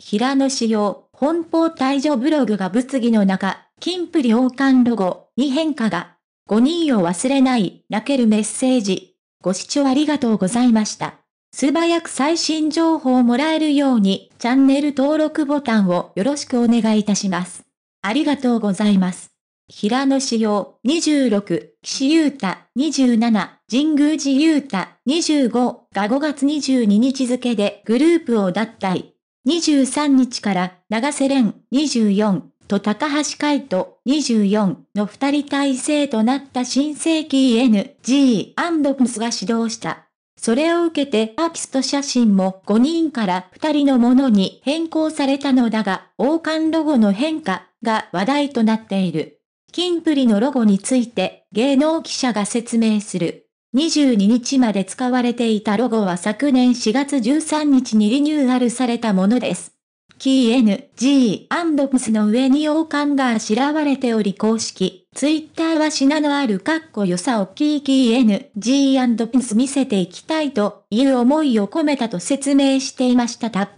平野紫耀、本邦退場ブログが物議の中、金プリ王冠ロゴに変化が。5人を忘れない、泣けるメッセージ。ご視聴ありがとうございました。素早く最新情報をもらえるように、チャンネル登録ボタンをよろしくお願いいたします。ありがとうございます。平野紫耀26、岸優太27、神宮寺優太25が5月22日付でグループを脱退。23日から長瀬廉24と高橋海人24の二人体制となった新世紀 NG& ムスが指導した。それを受けてアーキスト写真も5人から2人のものに変更されたのだが、王冠ロゴの変化が話題となっている。キンプリのロゴについて芸能記者が説明する。22日まで使われていたロゴは昨年4月13日にリニューアルされたものです。k N、G、p ン s スの上に王冠があしらわれており公式、ツイッターは品のあるかっこよさを k ー N、G アス見せていきたいという思いを込めたと説明していましたた。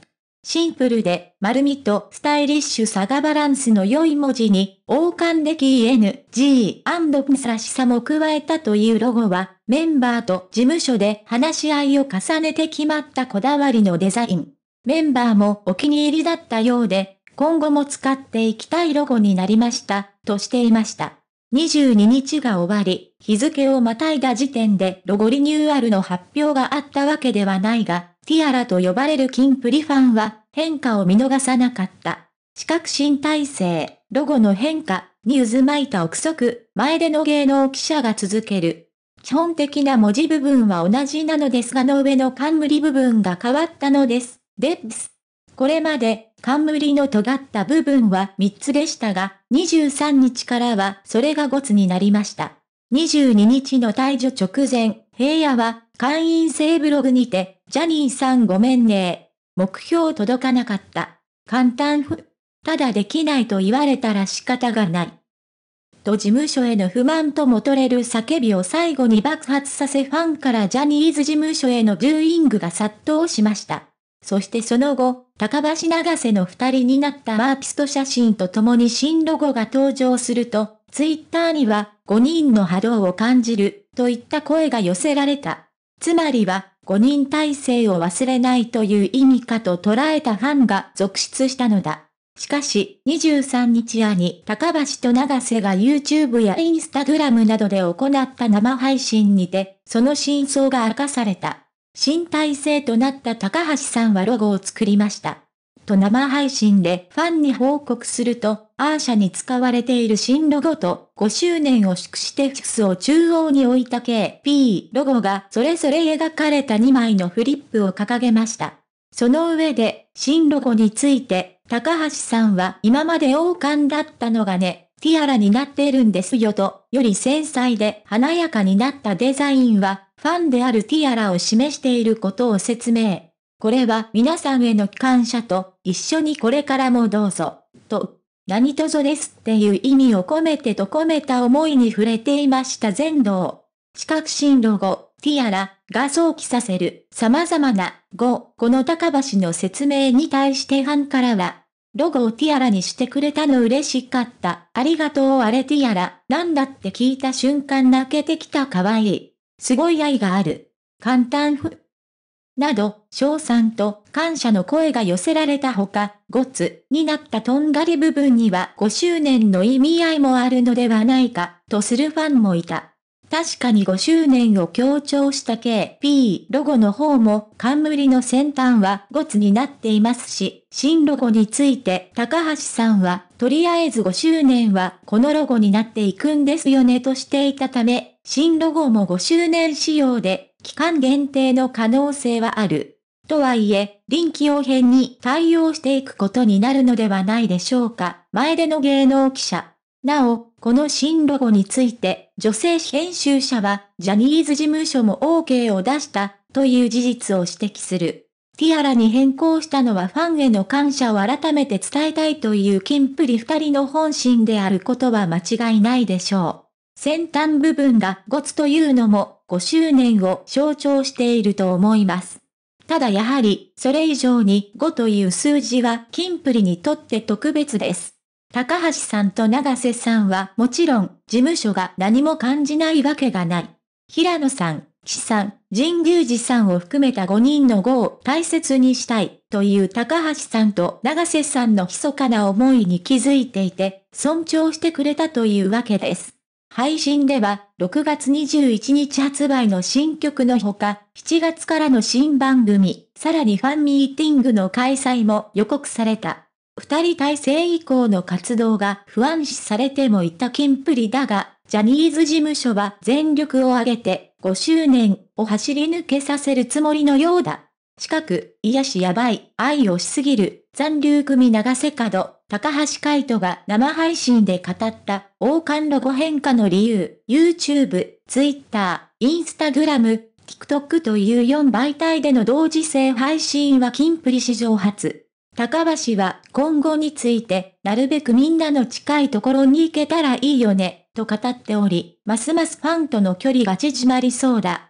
シンプルで丸みとスタイリッシュさがバランスの良い文字に、王冠歴 ENG& らしさも加えたというロゴは、メンバーと事務所で話し合いを重ねて決まったこだわりのデザイン。メンバーもお気に入りだったようで、今後も使っていきたいロゴになりました、としていました。22日が終わり、日付をまたいだ時点でロゴリニューアルの発表があったわけではないが、ティアラと呼ばれるキンプリファンは、変化を見逃さなかった。四角新体制、ロゴの変化、に渦巻いた憶測、前での芸能記者が続ける。基本的な文字部分は同じなのですがの上の冠部分が変わったのです。です。これまで、冠の尖った部分は3つでしたが、23日からはそれが5つになりました。22日の退場直前、平野は会員制ブログにて、ジャニーさんごめんね。目標届かなかった。簡単ふ。ただできないと言われたら仕方がない。と事務所への不満とも取れる叫びを最後に爆発させファンからジャニーズ事務所へのブューイングが殺到しました。そしてその後、高橋長瀬の二人になったマーピスト写真と共に新ロゴが登場すると、ツイッターには5人の波動を感じるといった声が寄せられた。つまりは、5人体制を忘れないという意味かと捉えたファンが続出したのだ。しかし、23日夜に高橋と長瀬が YouTube や Instagram などで行った生配信にて、その真相が明かされた。新体制となった高橋さんはロゴを作りました。と生配信でファンに報告すると、アーシャに使われている新ロゴと5周年を祝してフィクスを中央に置いた KP ロゴがそれぞれ描かれた2枚のフリップを掲げました。その上で、新ロゴについて、高橋さんは今まで王冠だったのがね、ティアラになっているんですよと、より繊細で華やかになったデザインは、ファンであるティアラを示していることを説明。これは皆さんへの感謝と、一緒にこれからもどうぞ、と、何とぞですっていう意味を込めてと込めた思いに触れていました全道。四角進路後、ティアラが想起させる様々な語、この高橋の説明に対してファンからは、ロゴをティアラにしてくれたの嬉しかった。ありがとうあれティアラ、なんだって聞いた瞬間泣けてきた可愛い。すごい愛がある。簡単ふ、など、賞賛と感謝の声が寄せられたほか、ゴツになったとんがり部分には5周年の意味合いもあるのではないか、とするファンもいた。確かに5周年を強調した KP ロゴの方も冠の先端はゴツになっていますし、新ロゴについて高橋さんは、とりあえず5周年はこのロゴになっていくんですよねとしていたため、新ロゴも5周年仕様で期間限定の可能性はある。とはいえ、臨機応変に対応していくことになるのではないでしょうか。前での芸能記者。なお、この新ロゴについて、女性編集者は、ジャニーズ事務所も OK を出した、という事実を指摘する。ティアラに変更したのはファンへの感謝を改めて伝えたいというキンプリ二人の本心であることは間違いないでしょう。先端部分がゴツというのも5周年を象徴していると思います。ただやはり、それ以上に5という数字はキンプリにとって特別です。高橋さんと長瀬さんはもちろん、事務所が何も感じないわけがない。平野さん、岸さん、神宮寺さんを含めた5人の5を大切にしたいという高橋さんと長瀬さんの密かな思いに気づいていて、尊重してくれたというわけです。配信では、6月21日発売の新曲のほか、7月からの新番組、さらにファンミーティングの開催も予告された。二人体制以降の活動が不安視されてもいた金ンプリだが、ジャニーズ事務所は全力を挙げて5周年を走り抜けさせるつもりのようだ。近く、癒しやばい、愛をしすぎる、残留組長瀬角、高橋海人が生配信で語った王冠ロゴ変化の理由、YouTube、Twitter、Instagram、TikTok という4媒体での同時性配信は金プリ史上初。高橋は今後について、なるべくみんなの近いところに行けたらいいよね、と語っており、ますますファンとの距離が縮まりそうだ。